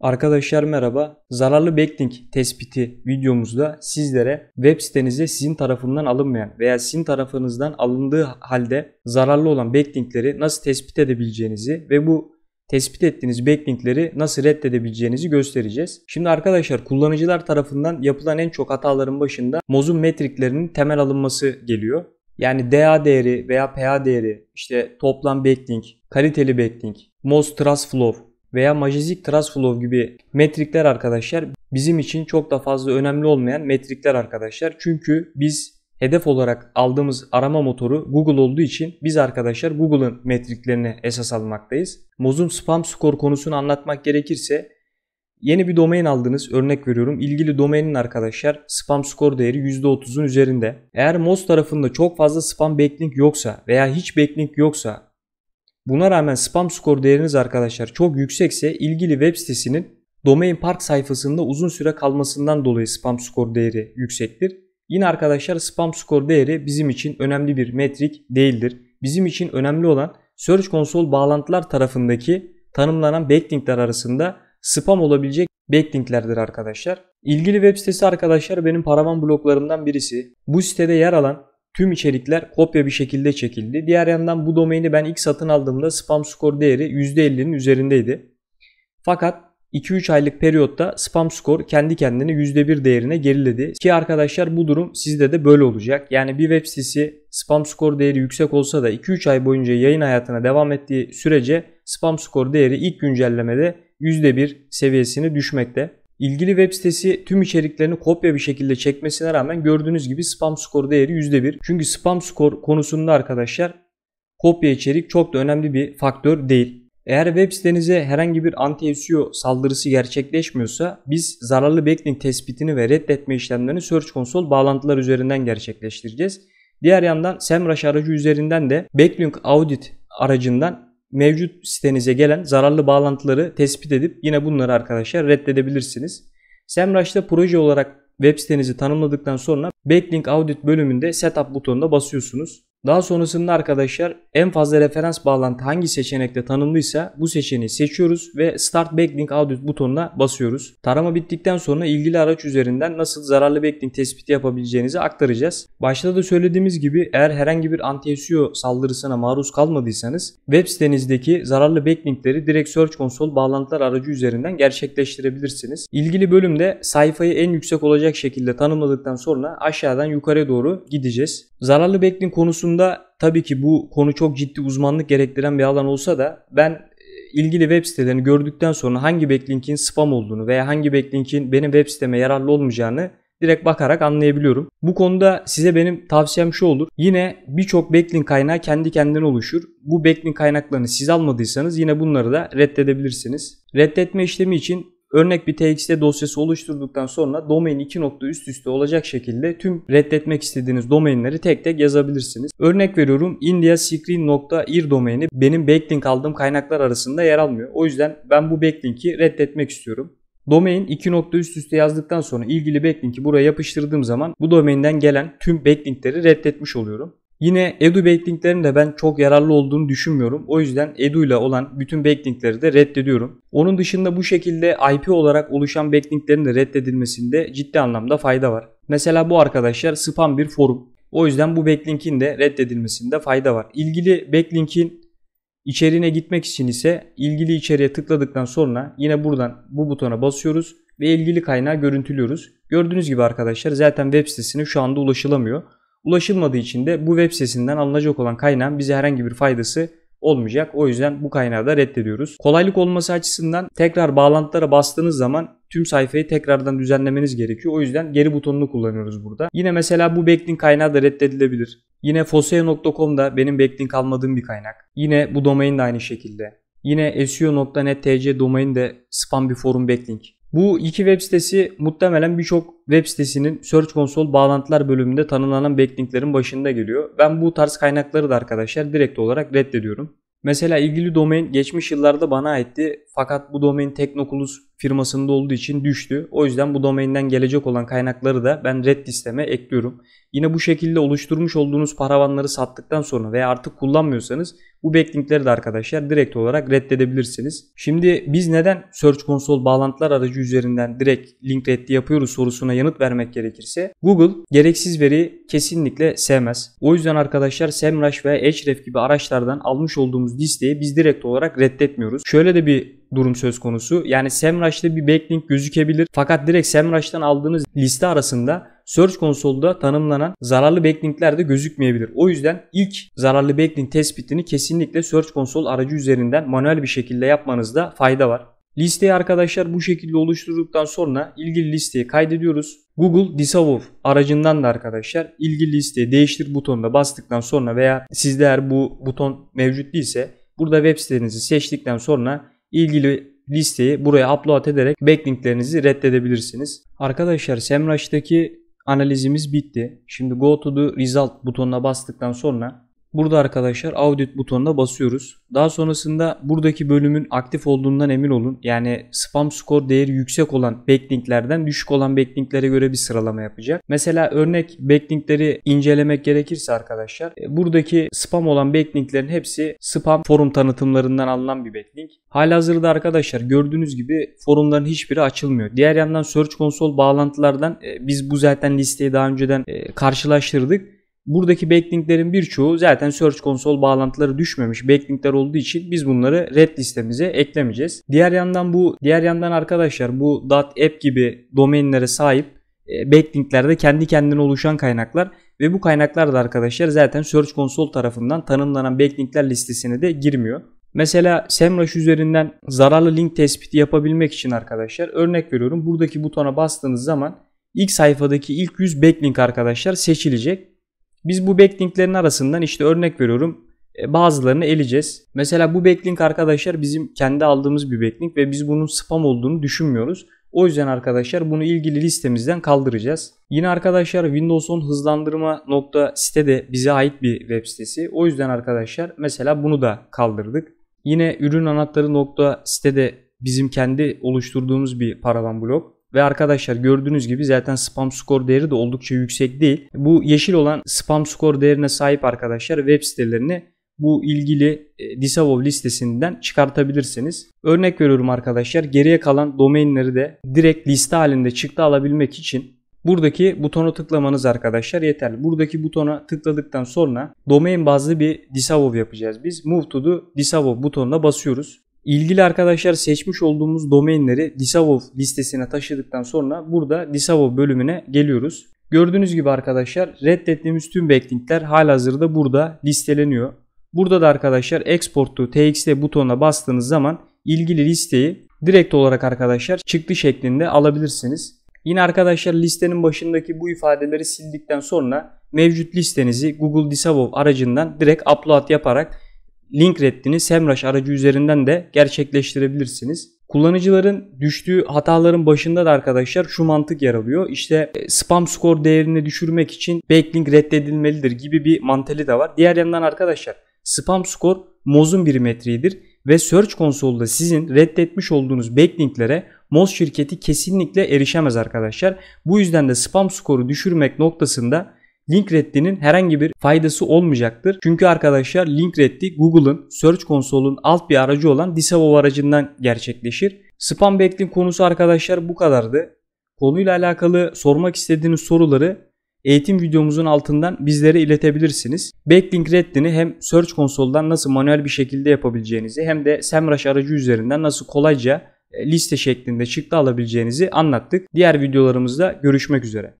Arkadaşlar merhaba. Zararlı backlink tespiti videomuzda sizlere web sitenize sizin tarafından alınmayan veya sizin tarafınızdan alındığı halde zararlı olan backlinkleri nasıl tespit edebileceğinizi ve bu tespit ettiğiniz backlinkleri nasıl reddedebileceğinizi göstereceğiz. Şimdi arkadaşlar kullanıcılar tarafından yapılan en çok hataların başında mozun metriklerinin temel alınması geliyor. Yani DA değeri veya PA değeri, işte toplam backlink, kaliteli backlink, moz trust flow veya majestic trust flow gibi metrikler arkadaşlar bizim için çok da fazla önemli olmayan metrikler arkadaşlar. Çünkü biz hedef olarak aldığımız arama motoru Google olduğu için biz arkadaşlar Google'ın metriklerini esas almaktayız. Mozum spam skor konusunu anlatmak gerekirse yeni bir domain aldınız örnek veriyorum ilgili domainin arkadaşlar spam skor değeri %30'un üzerinde. Eğer Moz tarafında çok fazla spam backlink yoksa veya hiç backlink yoksa Buna rağmen spam skor değeriniz arkadaşlar çok yüksekse ilgili web sitesinin domain park sayfasında uzun süre kalmasından dolayı spam skor değeri yüksektir. Yine arkadaşlar spam skor değeri bizim için önemli bir metrik değildir. Bizim için önemli olan Search Console bağlantılar tarafındaki tanımlanan backlinkler arasında spam olabilecek backlinklerdir arkadaşlar. İlgili web sitesi arkadaşlar benim paravan bloklarımdan birisi. Bu sitede yer alan Tüm içerikler kopya bir şekilde çekildi. Diğer yandan bu domaini ben ilk satın aldığımda spam score değeri %50'nin üzerindeydi. Fakat 2-3 aylık periyotta spam score kendi kendine %1 değerine geriledi. Ki arkadaşlar bu durum sizde de böyle olacak. Yani bir web sitesi spam score değeri yüksek olsa da 2-3 ay boyunca yayın hayatına devam ettiği sürece spam score değeri ilk güncellemede %1 seviyesini düşmekte. İlgili web sitesi tüm içeriklerini kopya bir şekilde çekmesine rağmen gördüğünüz gibi spam skor değeri %1. Çünkü spam skor konusunda arkadaşlar kopya içerik çok da önemli bir faktör değil. Eğer web sitenize herhangi bir anti-SEO saldırısı gerçekleşmiyorsa biz zararlı backlink tespitini ve reddetme işlemlerini Search Console bağlantılar üzerinden gerçekleştireceğiz. Diğer yandan SEMrush aracı üzerinden de backlink audit aracından mevcut sitenize gelen zararlı bağlantıları tespit edip yine bunları arkadaşlar reddedebilirsiniz. SEMrush'ta proje olarak web sitenizi tanımladıktan sonra Backlink Audit bölümünde Setup butonuna basıyorsunuz. Daha sonrasında arkadaşlar en fazla referans bağlantı hangi seçenekte tanımlıysa bu seçeneği seçiyoruz ve Start Backlink Audit butonuna basıyoruz. Tarama bittikten sonra ilgili araç üzerinden nasıl zararlı backlink tespiti yapabileceğinizi aktaracağız. Başta da söylediğimiz gibi eğer herhangi bir anti-SEO saldırısına maruz kalmadıysanız web sitenizdeki zararlı backlinkleri direkt Search Console bağlantılar aracı üzerinden gerçekleştirebilirsiniz. İlgili bölümde sayfayı en yüksek olacak şekilde tanımladıktan sonra aşağıdan yukarı doğru gideceğiz. Zararlı backlink konusunda konusunda tabii ki bu konu çok ciddi uzmanlık gerektiren bir alan olsa da ben e, ilgili web sitelerini gördükten sonra hangi backlink'in spam olduğunu veya hangi backlink'in benim web siteme yararlı olmayacağını direkt bakarak anlayabiliyorum. Bu konuda size benim tavsiyem şu olur. Yine birçok backlink kaynağı kendi kendine oluşur. Bu backlink kaynaklarını siz almadıysanız yine bunları da reddedebilirsiniz. Reddetme işlemi için Örnek bir txt dosyası oluşturduktan sonra domain 2 nokta üst üste olacak şekilde tüm reddetmek istediğiniz domainleri tek tek yazabilirsiniz. Örnek veriyorum indiascreen.ir domaini benim backlink aldığım kaynaklar arasında yer almıyor. O yüzden ben bu backlinki reddetmek istiyorum. Domain 2 nokta üst üste yazdıktan sonra ilgili backlinki buraya yapıştırdığım zaman bu domainden gelen tüm backlinkleri reddetmiş oluyorum. Yine Edu backlinklerin de ben çok yararlı olduğunu düşünmüyorum. O yüzden Edu ile olan bütün backlinkleri de reddediyorum. Onun dışında bu şekilde IP olarak oluşan backlinklerin de reddedilmesinde ciddi anlamda fayda var. Mesela bu arkadaşlar spam bir forum. O yüzden bu backlinkin de reddedilmesinde fayda var. İlgili backlinkin içeriğine gitmek için ise ilgili içeriğe tıkladıktan sonra yine buradan bu butona basıyoruz ve ilgili kaynağı görüntülüyoruz. Gördüğünüz gibi arkadaşlar zaten web sitesine şu anda ulaşılamıyor. Ulaşılmadığı için de bu web sitesinden alınacak olan kaynağın bize herhangi bir faydası olmayacak. O yüzden bu kaynağı da reddediyoruz. Kolaylık olması açısından tekrar bağlantılara bastığınız zaman tüm sayfayı tekrardan düzenlemeniz gerekiyor. O yüzden geri butonunu kullanıyoruz burada. Yine mesela bu backlink kaynağı da reddedilebilir. Yine foseo.com da benim backlink almadığım bir kaynak. Yine bu domain de aynı şekilde. Yine seo.net domain de spam bir forum backlink. Bu iki web sitesi muhtemelen birçok web sitesinin Search Console bağlantılar bölümünde tanımlanan backlinklerin başında geliyor. Ben bu tarz kaynakları da arkadaşlar direkt olarak reddediyorum. Mesela ilgili domain geçmiş yıllarda bana aitti fakat bu domain Teknokulus firmasında olduğu için düştü. O yüzden bu domainden gelecek olan kaynakları da ben red listeme ekliyorum. Yine bu şekilde oluşturmuş olduğunuz paravanları sattıktan sonra veya artık kullanmıyorsanız bu backlinkleri de arkadaşlar direkt olarak reddedebilirsiniz. Şimdi biz neden Search Console bağlantılar aracı üzerinden direkt link reddi yapıyoruz sorusuna yanıt vermek gerekirse Google gereksiz veri kesinlikle sevmez. O yüzden arkadaşlar SEMrush veya Ahref gibi araçlardan almış olduğumuz listeyi biz direkt olarak reddetmiyoruz. Şöyle de bir durum söz konusu. Yani SEMrush'ta bir backlink gözükebilir. Fakat direkt SEMrush'tan aldığınız liste arasında Search Console'da tanımlanan zararlı backlinkler de gözükmeyebilir. O yüzden ilk zararlı backlink tespitini kesinlikle Search Console aracı üzerinden manuel bir şekilde yapmanızda fayda var. Listeyi arkadaşlar bu şekilde oluşturduktan sonra ilgili listeyi kaydediyoruz. Google Disavow aracından da arkadaşlar ilgili listeyi değiştir butonuna bastıktan sonra veya sizde eğer bu buton mevcut değilse burada web sitenizi seçtikten sonra ilgili listeyi buraya upload ederek backlinklerinizi reddedebilirsiniz. Arkadaşlar SEMrush'taki analizimiz bitti. Şimdi go to the result butonuna bastıktan sonra Burada arkadaşlar audit butonuna basıyoruz. Daha sonrasında buradaki bölümün aktif olduğundan emin olun. Yani spam score değeri yüksek olan backlinklerden düşük olan backlinklere göre bir sıralama yapacak. Mesela örnek backlinkleri incelemek gerekirse arkadaşlar e, buradaki spam olan backlinklerin hepsi spam forum tanıtımlarından alınan bir backlink. Halihazırda arkadaşlar gördüğünüz gibi forumların hiçbiri açılmıyor. Diğer yandan Search Console bağlantılardan e, biz bu zaten listeyi daha önceden e, karşılaştırdık. Buradaki backlinklerin birçoğu zaten Search Console bağlantıları düşmemiş backlinkler olduğu için biz bunları red listemize eklemeyeceğiz. Diğer yandan bu diğer yandan arkadaşlar bu .app gibi domainlere sahip e, backlinklerde kendi kendine oluşan kaynaklar ve bu kaynaklar da arkadaşlar zaten Search Console tarafından tanımlanan backlinkler listesine de girmiyor. Mesela SEMrush üzerinden zararlı link tespiti yapabilmek için arkadaşlar örnek veriyorum buradaki butona bastığınız zaman ilk sayfadaki ilk 100 backlink arkadaşlar seçilecek biz bu backlinklerin arasından işte örnek veriyorum e, bazılarını eleyeceğiz. Mesela bu backlink arkadaşlar bizim kendi aldığımız bir backlink ve biz bunun spam olduğunu düşünmüyoruz. O yüzden arkadaşlar bunu ilgili listemizden kaldıracağız. Yine arkadaşlar Windows 10 hızlandırma nokta site de bize ait bir web sitesi. O yüzden arkadaşlar mesela bunu da kaldırdık. Yine ürün anahtarı nokta site de bizim kendi oluşturduğumuz bir paravan blok. Ve arkadaşlar gördüğünüz gibi zaten spam skor değeri de oldukça yüksek değil. Bu yeşil olan spam skor değerine sahip arkadaşlar web sitelerini bu ilgili e, disavow listesinden çıkartabilirsiniz. Örnek veriyorum arkadaşlar geriye kalan domainleri de direkt liste halinde çıktı alabilmek için buradaki butona tıklamanız arkadaşlar yeterli. Buradaki butona tıkladıktan sonra domain bazlı bir disavow yapacağız biz. Move to the disavow butonuna basıyoruz. İlgili arkadaşlar seçmiş olduğumuz domainleri Disavow listesine taşıdıktan sonra burada Disavow bölümüne geliyoruz. Gördüğünüz gibi arkadaşlar reddettiğimiz tüm backlinkler halihazırda burada listeleniyor. Burada da arkadaşlar export txt butonuna bastığınız zaman ilgili listeyi direkt olarak arkadaşlar çıktı şeklinde alabilirsiniz. Yine arkadaşlar listenin başındaki bu ifadeleri sildikten sonra mevcut listenizi Google Disavow aracından direkt upload yaparak link reddini SEMrush aracı üzerinden de gerçekleştirebilirsiniz. Kullanıcıların düştüğü hataların başında da arkadaşlar şu mantık yer alıyor. İşte e, spam score değerini düşürmek için backlink reddedilmelidir gibi bir manteli de var. Diğer yandan arkadaşlar spam score Moz'un bir metriğidir ve Search Console'da sizin reddetmiş olduğunuz backlinklere Moz şirketi kesinlikle erişemez arkadaşlar. Bu yüzden de spam skoru düşürmek noktasında link reddinin herhangi bir faydası olmayacaktır. Çünkü arkadaşlar link reddi Google'ın Search Console'un alt bir aracı olan Disavow aracından gerçekleşir. Spam backlink konusu arkadaşlar bu kadardı. Konuyla alakalı sormak istediğiniz soruları eğitim videomuzun altından bizlere iletebilirsiniz. Backlink reddini hem Search Console'dan nasıl manuel bir şekilde yapabileceğinizi hem de SEMrush aracı üzerinden nasıl kolayca e, liste şeklinde çıktı alabileceğinizi anlattık. Diğer videolarımızda görüşmek üzere.